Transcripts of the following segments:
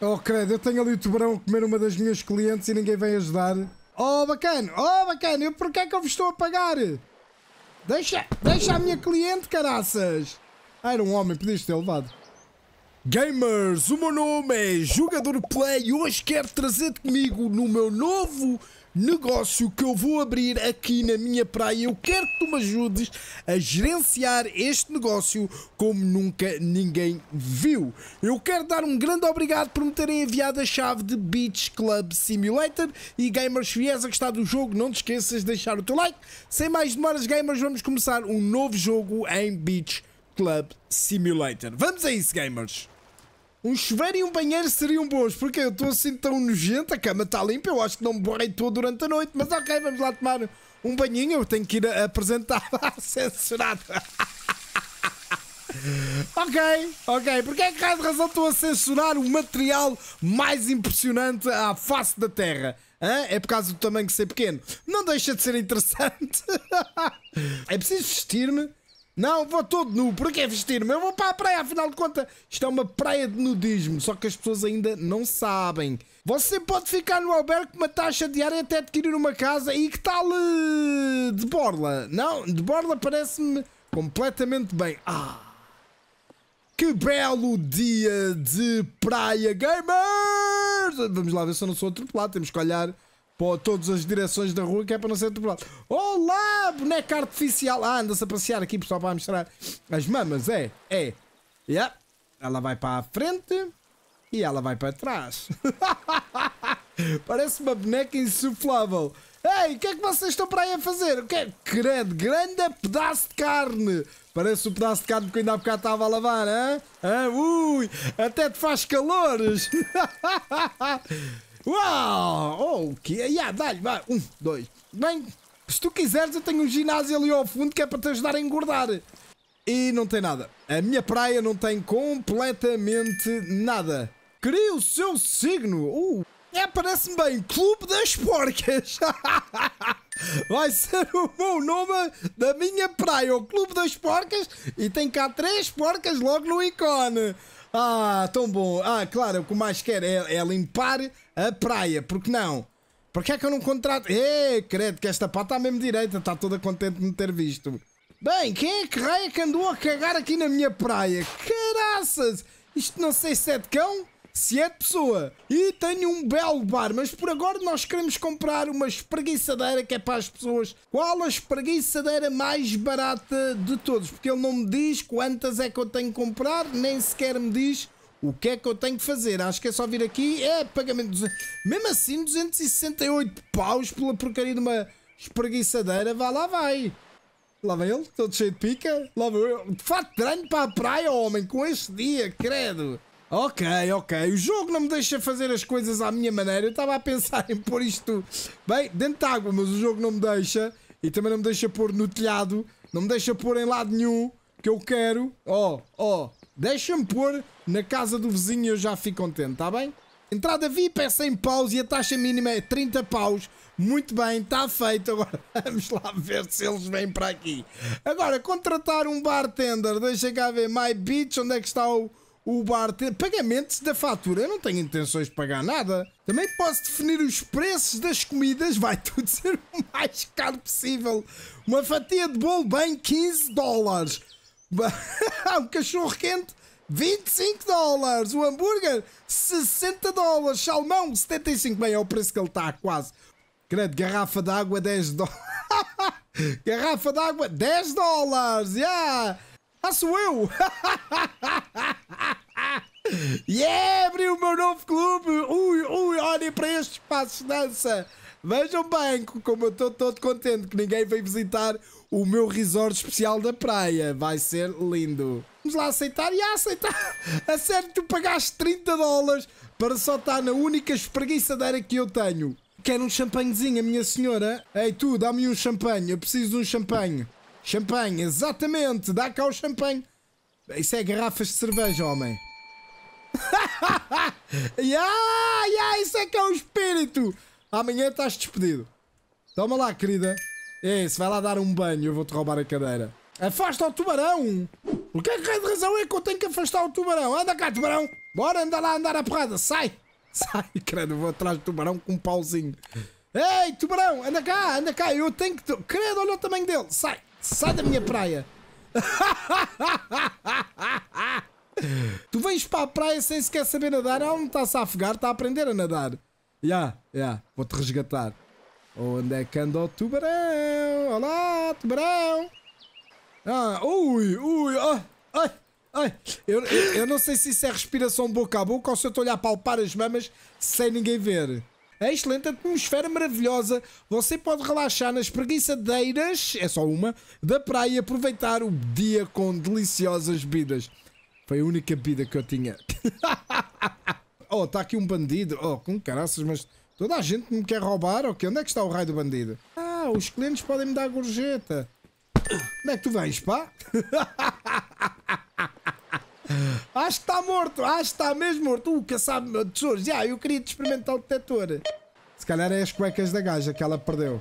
Oh, credo, eu tenho ali o tubarão a comer uma das minhas clientes e ninguém vem ajudar. Oh, bacana, oh, bacana, eu porquê é que eu vos estou a pagar? Deixa, deixa a minha cliente, caraças. Ah, era um homem, pediste ter levado. Gamers, o meu nome é Jogador Play e hoje quero trazer comigo no meu novo negócio que eu vou abrir aqui na minha praia. Eu quero que tu me ajudes a gerenciar este negócio como nunca ninguém viu. Eu quero dar um grande obrigado por me terem enviado a chave de Beach Club Simulator e gamers fiéis a gostar do jogo, não te esqueças de deixar o teu like. Sem mais demoras, gamers, vamos começar um novo jogo em Beach Club Simulator. Vamos a isso, gamers! Um chuveiro e um banheiro seriam bons, porque eu estou assim tão nojento, a cama está limpa, eu acho que não me borrei toda durante a noite, mas ok, vamos lá tomar um banhinho, eu tenho que ir apresentar censurada ok, ok, porque é que há de razão estou a censurar o material mais impressionante à face da Terra? Hã? É por causa do tamanho que ser pequeno. Não deixa de ser interessante. é preciso vestir-me não, vou todo nu. Porque é vestir-me? Eu vou para a praia, afinal de contas. Isto é uma praia de nudismo, só que as pessoas ainda não sabem. Você pode ficar no albergue com uma taxa diária até adquirir uma casa. E que tal uh, de borla? Não, de borla parece-me completamente bem. Ah! Que belo dia de praia, gamers! Vamos lá ver se eu não sou atropelado. Temos que olhar para todas as direções da rua que é para não ser atropelado. Olá, boneca artificial! Ah, anda-se a passear aqui, pessoal, para mostrar as mamas, é, é. Yeah. Ela vai para a frente e ela vai para trás. Parece uma boneca insuflável. Ei, o que é que vocês estão para aí a fazer? O que é? Grande, grande pedaço de carne! Parece o um pedaço de carne que ainda há bocado estava a lavar, hein? Ah, ui! Até te faz calores! Uau! Oh, o que é? Yeah, dá-lhe, vai. Um, dois. Bem, se tu quiseres, eu tenho um ginásio ali ao fundo que é para te ajudar a engordar. E não tem nada. A minha praia não tem completamente nada. Crie o seu signo. Uh, é, parece-me bem. Clube das Porcas. Vai ser o meu nome da minha praia, o Clube das Porcas. E tem cá três porcas logo no ícone. Ah, tão bom. Ah, claro, o que mais quer é, é limpar a praia, porque não? Porque é que eu não contrato? É, credo, que esta pá está mesmo direita, está toda contente de me ter visto. Bem, quem é que raia que andou a cagar aqui na minha praia? Caraças! Isto não sei se é de cão? se é pessoa e tem um belo bar, mas por agora nós queremos comprar uma espreguiçadeira que é para as pessoas. Qual a espreguiçadeira mais barata de todos? Porque ele não me diz quantas é que eu tenho que comprar, nem sequer me diz o que é que eu tenho que fazer? Acho que é só vir aqui. É pagamento. De... Mesmo assim, 268 paus pela porcaria de uma espreguiçadeira. Vá lá, vai. Lá vem ele, todo cheio de pica. Lá vem eu. De fato, treino para a praia, homem, com este dia, credo. Ok, ok. O jogo não me deixa fazer as coisas à minha maneira. Eu estava a pensar em pôr isto bem dentro de água, mas o jogo não me deixa. E também não me deixa pôr no telhado. Não me deixa pôr em lado nenhum que eu quero. Ó, oh, ó. Oh, Deixa-me pôr na casa do vizinho e eu já fico contente, está bem? Entrada VIP é 100 paus e a taxa mínima é 30 paus. Muito bem, está feito. Agora vamos lá ver se eles vêm para aqui. Agora, contratar um bartender. Deixa cá ver. My Beach, onde é que está o o bar ter pagamentos da fatura. Eu não tenho intenções de pagar nada. Também posso definir os preços das comidas, vai tudo ser o mais caro possível. Uma fatia de bolo bem 15 dólares. um cachorro quente 25 dólares. O hambúrguer 60 dólares. Salmão 75. Bem, é o preço que ele está quase. Grande garrafa d'água 10 dólares. garrafa d'água 10 dólares. Yeah! Ah, sou eu! Yeah, abri o meu novo clube! Ui, ui, olhem para este espaço de dança! Vejam bem como eu estou todo contente que ninguém veio visitar o meu resort especial da praia. Vai ser lindo. Vamos lá aceitar e aceitar. A sério, tu pagaste 30 dólares para só estar na única espreguiçadeira que eu tenho. Quer um champanhezinho, minha senhora? Ei, tu, dá-me um champanhe. Eu preciso de um champanhe. Champanhe, exatamente. Dá cá o champanhe. Isso é garrafas de cerveja, homem yeah, yeah, isso é que é o espírito. Amanhã estás despedido. Toma lá, querida. É isso, vai lá dar um banho, eu vou-te roubar a cadeira. Afasta o tubarão! Por que é raio é de razão é que eu tenho que afastar o tubarão? Anda cá, tubarão! Bora andar lá, andar a porrada! Sai! Sai, credo, vou atrás do tubarão com um pauzinho. Ei, tubarão, anda cá, anda cá, eu tenho que... Credo, olha o tamanho dele! Sai! Sai da minha praia! tu vens para a praia sem sequer saber nadar, ela não está-se a afogar, está a aprender a nadar. Ya, yeah, ya, yeah, vou-te resgatar. Onde é que anda o tubarão? Olá, tubarão! Ah, ui, ui, ai, ai, ai. Eu, eu, eu, não sei se isso é respiração boca a boca ou se eu estou a palpar as mamas sem ninguém ver. É excelente, atmosfera maravilhosa. Você pode relaxar nas preguiçadeiras, é só uma, da praia e aproveitar o dia com deliciosas bebidas. Foi a única vida que eu tinha. oh, está aqui um bandido. Oh, com caraças, mas toda a gente me quer roubar. Ok, onde é que está o raio do bandido? Ah, os clientes podem me dar gorjeta. Onde é que tu vens, pá? Acho que está morto, acho que está mesmo morto. Uh, caçado tesouros. Já, yeah, eu queria te experimentar o detector. Se calhar é as cuecas da gaja que ela perdeu.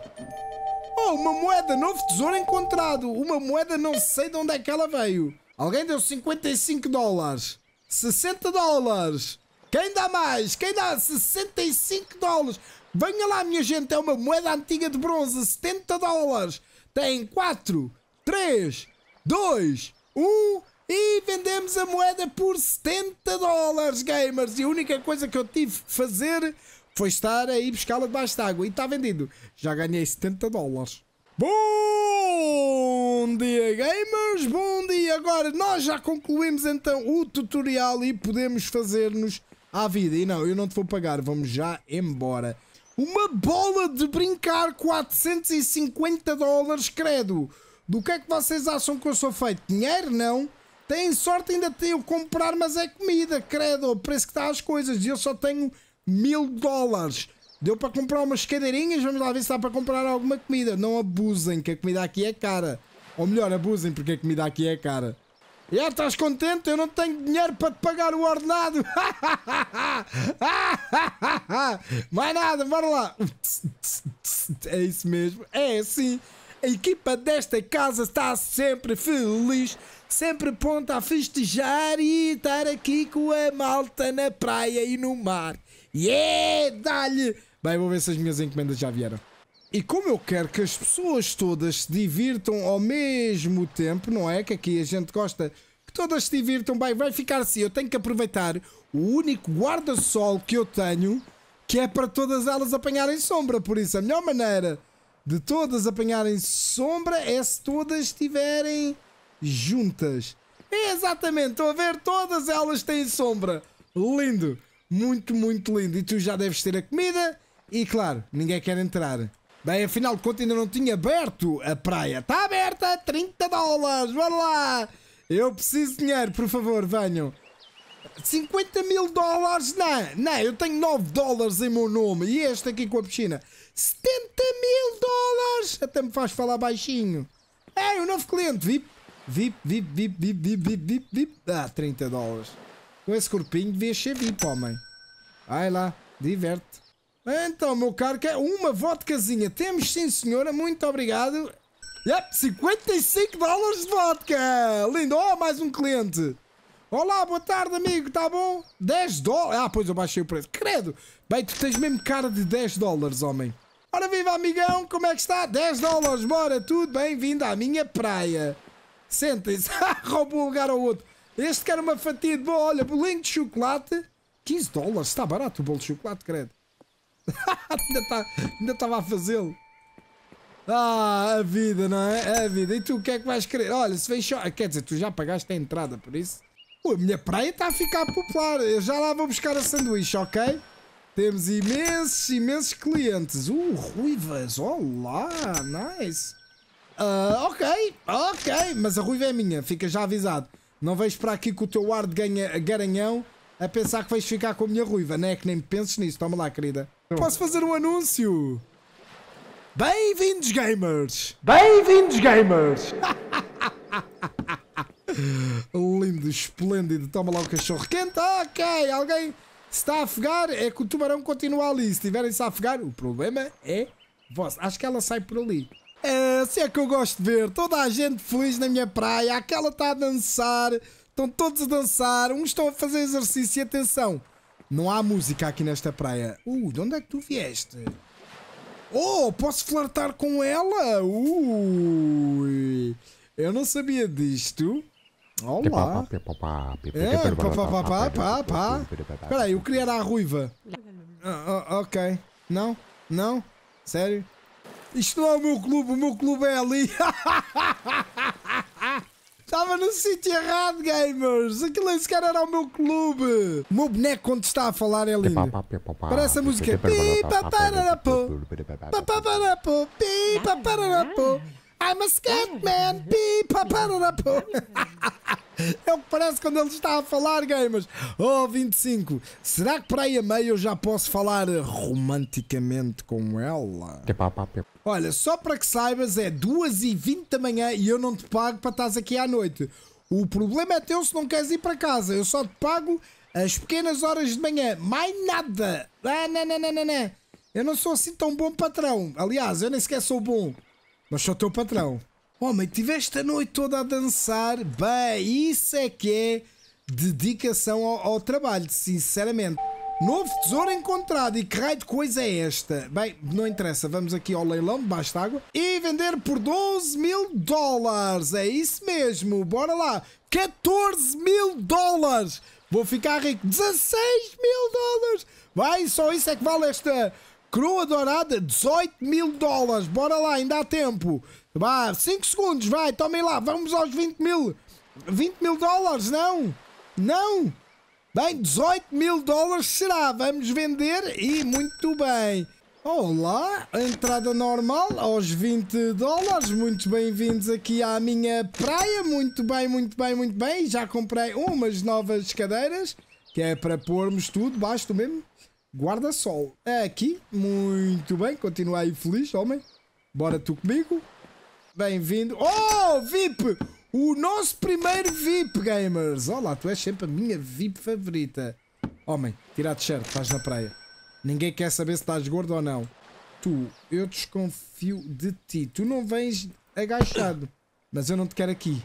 Oh, uma moeda, novo tesouro encontrado. Uma moeda, não sei de onde é que ela veio. Alguém deu 55 dólares. 60 dólares. Quem dá mais? Quem dá 65 dólares? Venha lá, minha gente, é uma moeda antiga de bronze, 70 dólares. Tem 4, 3, 2, 1 e vendemos a moeda por 70 dólares, gamers. E a única coisa que eu tive que fazer foi estar aí buscá-la debaixo água E está vendido. Já ganhei 70 dólares. Bom dia, gamers! nós já concluímos então o tutorial e podemos fazer-nos à vida. E não, eu não te vou pagar, vamos já embora. Uma bola de brincar, 450 dólares, credo. Do que é que vocês acham que eu sou feito? Dinheiro? Não. Têm sorte ainda de eu comprar, mas é comida, credo. O preço que está às coisas. E eu só tenho mil dólares. Deu para comprar umas cadeirinhas, vamos lá ver se dá para comprar alguma comida. Não abusem, que a comida aqui é cara. Ou melhor, abusem, porque a comida aqui é cara. Já estás contente? Eu não tenho dinheiro para te pagar o ordenado. Mais nada, bora lá. É isso mesmo, é assim. A equipa desta casa está sempre feliz, sempre pronta a festejar e estar aqui com a malta na praia e no mar. Yeah, dá-lhe! Bem, vou ver se as minhas encomendas já vieram. E como eu quero que as pessoas todas se divirtam ao mesmo tempo, não é? Que aqui a gente gosta que todas se divirtam bem, vai ficar assim. Eu tenho que aproveitar o único guarda-sol que eu tenho, que é para todas elas apanharem sombra. Por isso, a melhor maneira de todas apanharem sombra é se todas estiverem juntas. É exatamente, estão a ver? Todas elas têm sombra. Lindo, muito, muito lindo. E tu já deves ter a comida. E claro, ninguém quer entrar. Bem, afinal de contas ainda não tinha aberto a praia. Está aberta, 30 dólares, vá lá. Eu preciso de dinheiro, por favor, venham. 50 mil dólares? Não, não, eu tenho 9 dólares em meu nome. E este aqui com a piscina? 70 mil dólares! Até me faz falar baixinho. É, o um novo cliente, VIP. VIP, VIP, VIP, VIP, VIP, VIP, VIP, VIP. Ah, 30 dólares. Com esse corpinho devia ser VIP, homem. Vai lá, diverte. Então, meu caro, quer uma vodkazinha. Temos sim, senhora. Muito obrigado. Yep, 55 dólares de vodka. Lindo. Oh, mais um cliente. Olá, boa tarde, amigo. Tá bom? 10 dólares. Ah, pois eu baixei o preço. Credo. Bem, tu tens mesmo cara de 10 dólares, homem. Ora, viva, amigão. Como é que está? 10 dólares. Bora, tudo bem-vindo à minha praia. Sentem-se. Ah, Roubou um lugar ao outro. Este quer uma fatia de bolo. Olha, bolinho de chocolate. 15 dólares. Está barato o bolo de chocolate, credo. ainda, tá, ainda estava a fazê-lo. Ah, a vida, não é? é? A vida. E tu o que é que vais querer? Olha, se vem só. Quer dizer, tu já pagaste a entrada por isso? Pô, a minha praia está a ficar popular. Eu já lá vou buscar a sanduíche, ok? Temos imensos, imensos clientes. Uh, ruivas. Olá, nice. Uh, ok, ok. Mas a ruiva é minha, fica já avisado. Não vejo para aqui com o teu ar de ganha, garanhão a pensar que vais ficar com a minha ruiva, não é? Que nem penses nisso. Toma lá, querida. Posso fazer um anúncio? Bem-vindos, gamers! Bem-vindos, gamers! Lindo, esplêndido. Toma lá o cachorro quente. Ok, alguém se está a afogar, é que o tubarão continua ali. Se estiverem-se a afogar, o problema é vosso. Acho que ela sai por ali. É, se é que eu gosto de ver toda a gente feliz na minha praia, aquela está a dançar, Estão todos a dançar, uns estão a fazer exercício e atenção. Não há música aqui nesta praia. Uh, de onde é que tu vieste? Oh, posso flertar com ela? Ui, uh, eu não sabia disto. Olá. É, pá, pá, pá, pá, pá. Espera aí, eu queria era a ruiva. Ah, ah, ok. Não? Não? Sério? Isto não é o meu clube, o meu clube é ali. Estava no sítio errado, gamers. Aquilo esse cara era o meu clube. O meu boneco, quando está a falar, é lindo. Parece a música. Pipa, pararapô. Pipa, pararapô. Pipa, pararapô. I'm a Scatman, pipa, É o que parece quando ele está a falar, gamers. Oh, 25. Será que para aí a meio eu já posso falar romanticamente com ela? Olha, só para que saibas, é 2h20 da manhã e eu não te pago para estás aqui à noite. O problema é teu se não queres ir para casa. Eu só te pago as pequenas horas de manhã. Mais nada. Ah, não, não, não, não, não. Eu não sou assim tão bom patrão. Aliás, eu nem sequer sou bom. Mas sou teu patrão. Homem, tiveste a noite toda a dançar. Bem, isso é que é dedicação ao, ao trabalho, sinceramente. Novo tesouro encontrado e que raio de coisa é esta? Bem, não interessa, vamos aqui ao leilão debaixo água e vender por 12 mil dólares, é isso mesmo, bora lá, 14 mil dólares, vou ficar rico, 16 mil dólares, vai, só isso é que vale esta, Crua dourada, 18 mil dólares. Bora lá, ainda há tempo. Vá, 5 segundos, vai, tomem lá. Vamos aos 20 mil. 20 mil dólares, não. Não. Bem, 18 mil dólares será. Vamos vender e muito bem. Olá, entrada normal aos 20 dólares. Muito bem-vindos aqui à minha praia. Muito bem, muito bem, muito bem. Já comprei umas novas cadeiras que é para pormos tudo baixo mesmo. Guarda-sol. É aqui. Muito bem. Continua aí feliz, homem. Bora tu comigo. Bem-vindo. Oh, VIP! O nosso primeiro VIP, gamers. Olá, tu és sempre a minha VIP favorita. Homem, tira a t-shirt. Estás na praia. Ninguém quer saber se estás gordo ou não. Tu, eu desconfio de ti. Tu não vens agachado. Mas eu não te quero aqui.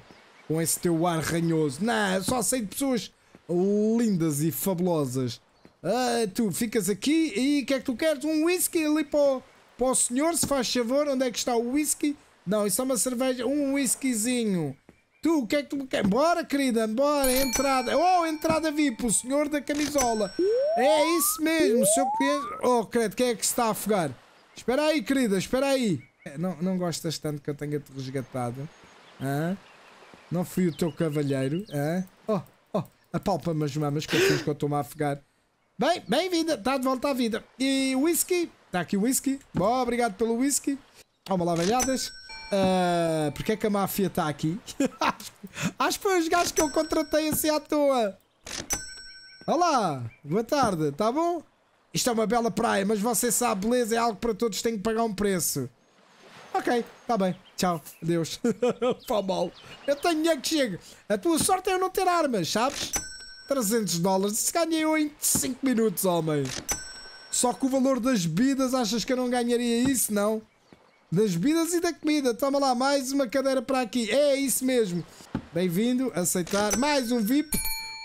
Com esse teu ar ranhoso. Não, só sei de pessoas lindas e fabulosas. Ah, tu ficas aqui e o que é que tu queres? Um whisky ali para o, para o senhor, se faz favor. Onde é que está o whisky? Não, isso é uma cerveja, um whiskyzinho. Tu, o que é que tu queres? Bora, querida, bora, entrada. Oh, entrada VIP, o senhor da camisola. É isso mesmo, seu cliente. Oh, credo, quem é que se está a afogar? Espera aí, querida, espera aí. Não, não gostas tanto que eu tenha-te resgatado? Hã? Não fui o teu cavalheiro? Hã? Oh, oh, apalpa-me as mamas que eu fiz que eu estou-me a afogar. Bem, bem-vinda, está de volta à vida. E whisky, está aqui o whisky. Bom, obrigado pelo whisky. Vamos lá, velhadas. Uh, é que a máfia está aqui? Acho que foi os gajos que eu contratei assim à toa. Olá, boa tarde, está bom? Isto é uma bela praia, mas você sabe, beleza é algo para todos, tem que pagar um preço. Ok, está bem. Tchau. Adeus. Pá mal. Eu tenho dinheiro que chega. A tua sorte é eu não ter armas, sabes? 300 dólares. Isso ganhei eu em 5 minutos, homem. Só que o valor das bebidas, achas que eu não ganharia isso, não? Das bebidas e da comida. Toma lá, mais uma cadeira para aqui. É isso mesmo. Bem-vindo, aceitar. Mais um VIP.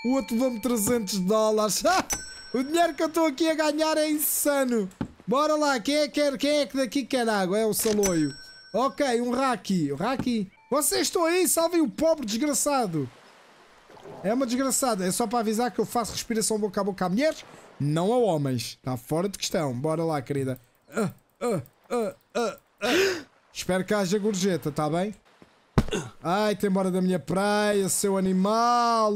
O outro deu-me 300 dólares. o dinheiro que eu estou aqui a ganhar é insano. Bora lá, quem é, é? quem é que daqui quer água? É o saloio. Ok, um Raki. Raki. Vocês estão aí, salvem o pobre desgraçado. É uma desgraçada. É só para avisar que eu faço respiração boca a boca a mulheres, não a homens. Está fora de questão. Bora lá, querida. Uh, uh, uh, Espero que haja gorjeta, está bem? Ai, tem embora da minha praia, seu animal.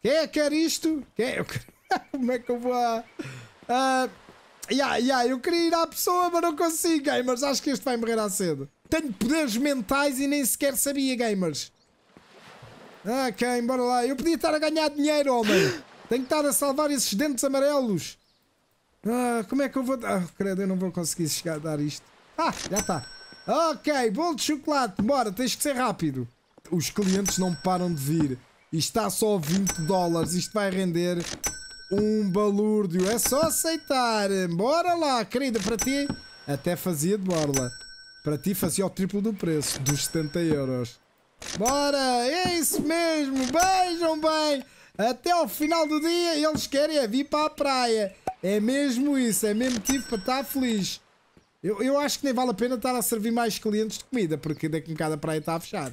Quem é que quer isto? Quem é? Como é que eu vou lá? Ah, yeah, yeah, eu queria ir à pessoa, mas não consigo, gamers. Acho que este vai morrer à cedo. Tenho poderes mentais e nem sequer sabia, gamers. Ok, bora lá. Eu podia estar a ganhar dinheiro, homem. Tenho que estar a salvar esses dentes amarelos. Ah, como é que eu vou... Ah, credo, eu não vou conseguir chegar a dar isto. Ah, já está. Ok, bolo de chocolate. Bora, tens que ser rápido. Os clientes não param de vir. Isto está só 20 dólares. Isto vai render um balúrdio. É só aceitar. Bora lá, querida. Para ti, até fazia de borla. Para ti, fazia o triplo do preço, dos 70 euros. Bora, é isso mesmo. Vejam bem, até ao final do dia eles querem é vir para a praia. É mesmo isso, é mesmo tipo para estar feliz. Eu, eu acho que nem vale a pena estar a servir mais clientes de comida, porque daqui a cada praia está a fechar.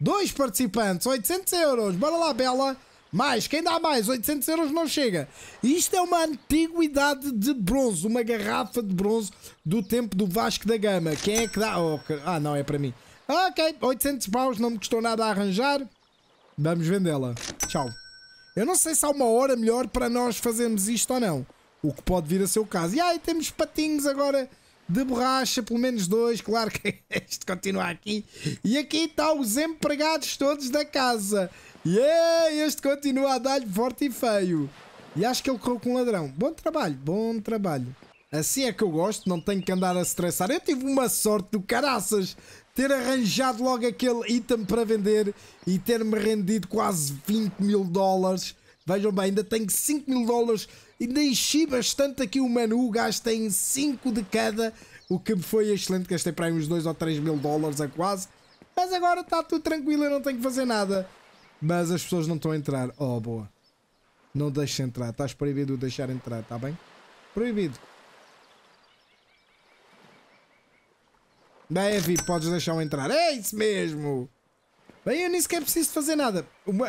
Dois participantes, 800 euros. Bora lá, Bela. Mais, quem dá mais? 800 euros não chega. Isto é uma antiguidade de bronze, uma garrafa de bronze do tempo do Vasco da Gama. Quem é que dá? Oh, ah, não, é para mim. Ok, 800 paus, não me custou nada a arranjar. Vamos vendê-la. Tchau. Eu não sei se há uma hora melhor para nós fazermos isto ou não. O que pode vir a ser o caso. E aí temos patinhos agora de borracha, pelo menos dois. Claro que este continua aqui. E aqui está os empregados todos da casa. E yeah, este continua a dar-lhe forte e feio. E acho que ele correu com um ladrão. Bom trabalho, bom trabalho. Assim é que eu gosto, não tenho que andar a estressar. Eu tive uma sorte do caraças ter arranjado logo aquele item para vender e ter-me rendido quase 20 mil dólares. Vejam bem, ainda tenho 5 mil dólares, ainda enchi bastante aqui o menu, gastei 5 de cada, o que foi excelente, gastei para aí uns 2 ou 3 mil dólares a quase. Mas agora está tudo tranquilo, eu não tenho que fazer nada. Mas as pessoas não estão a entrar. Oh, boa. Não deixe entrar, estás proibido de deixar entrar, está bem? Proibido. Deve, podes deixar-o entrar. É isso mesmo! Bem, eu nem sequer preciso fazer nada.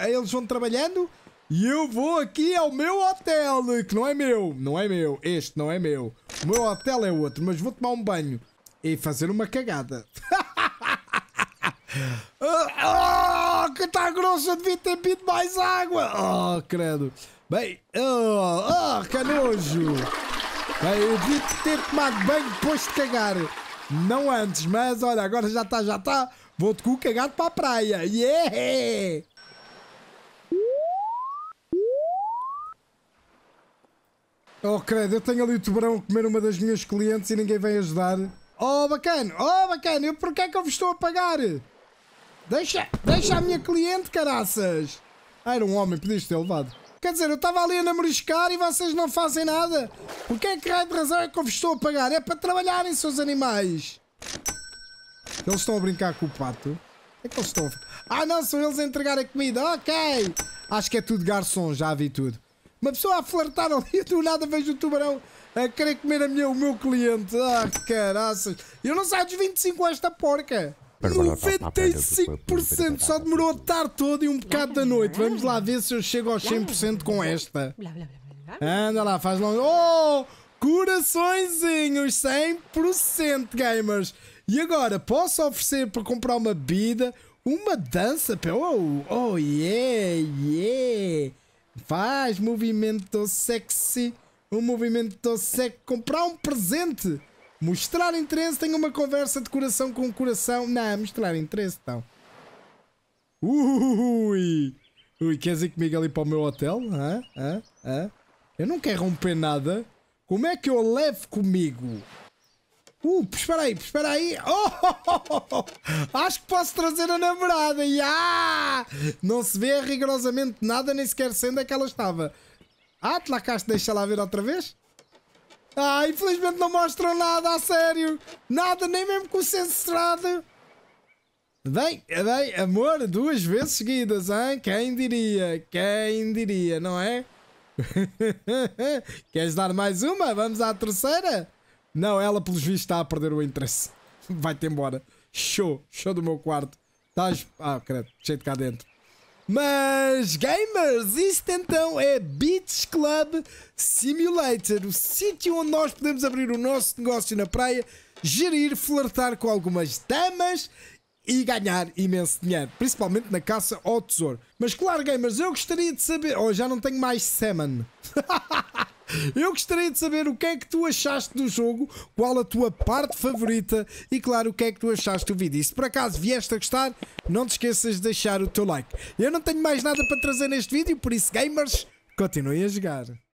Eles vão trabalhando e eu vou aqui ao meu hotel, que não é meu, não é meu, este não é meu. O meu hotel é outro, mas vou tomar um banho e fazer uma cagada. Oh, oh, que tá grosso, eu devia ter bebido mais água. Oh, credo. Bem, oh, oh, que nojo. Bem, eu devia ter tomado banho depois de cagar. Não antes, mas olha, agora já tá, já tá. Vou de cu cagado para a praia. Yeah! Oh, credo, eu tenho ali o tubarão a comer uma das minhas clientes e ninguém vem ajudar. Oh, bacana, oh, bacana, eu porquê é que eu vos estou a pagar? Deixa, deixa a minha cliente, caraças! Ah, era um homem, pediste ter levado. Quer dizer, eu estava ali a namoriscar e vocês não fazem nada. O que é que raio de razão é que eu vos estou a pagar? É para trabalharem, seus animais. Eles estão a brincar com o pato. É que eles estão a... Ah não, são eles a entregar a comida. Ok. Acho que é tudo garçom, já vi tudo. Uma pessoa a flertar ali do nada vejo o tubarão a querer comer a minha, o meu cliente. Ah, caraças. Eu não saio dos 25 a esta porca. 95% só demorou a tarde toda e um bocado da noite. Vamos lá ver se eu chego aos 100% com esta. Anda lá, faz longe. Oh! Coraçõezinhos, 100% gamers. E agora, posso oferecer para comprar uma bebida, uma dança? Oh, oh yeah, yeah. Faz movimento sexy, um movimento sexy. Comprar um presente. Mostrar interesse, tenho uma conversa de coração com coração. Não, mostrar interesse então. Ui! Ui, queres ir comigo ali para o meu hotel? Hã? Hã? Hã? Eu não quero romper nada. Como é que eu levo comigo? Uh, espera aí, espera aí. Oh, oh, oh, oh, Acho que posso trazer a namorada. Yeah! Não se vê rigorosamente nada, nem sequer sendo aquela estava. Ah, te lá deixa lá ver outra vez. Ah, infelizmente não mostram nada a sério. Nada, nem mesmo com o censurado. Bem, é bem, amor, duas vezes seguidas, hein? Quem diria? Quem diria, não é? Queres dar mais uma? Vamos à terceira? Não, ela pelos vistos está a perder o interesse. Vai-te embora. Show, show do meu quarto. Estás. Ah, credo, cheio de cá dentro. Mas, gamers, isto então é Beach Club Simulator, o sítio onde nós podemos abrir o nosso negócio na praia, gerir, flertar com algumas damas e ganhar imenso dinheiro, principalmente na caça ao tesouro. Mas claro, gamers, eu gostaria de saber... Oh, já não tenho mais salmon. Eu gostaria de saber o que é que tu achaste do jogo, qual a tua parte favorita e, claro, o que é que tu achaste do vídeo. E se por acaso vieste a gostar, não te esqueças de deixar o teu like. Eu não tenho mais nada para trazer neste vídeo, por isso, gamers, continuem a jogar.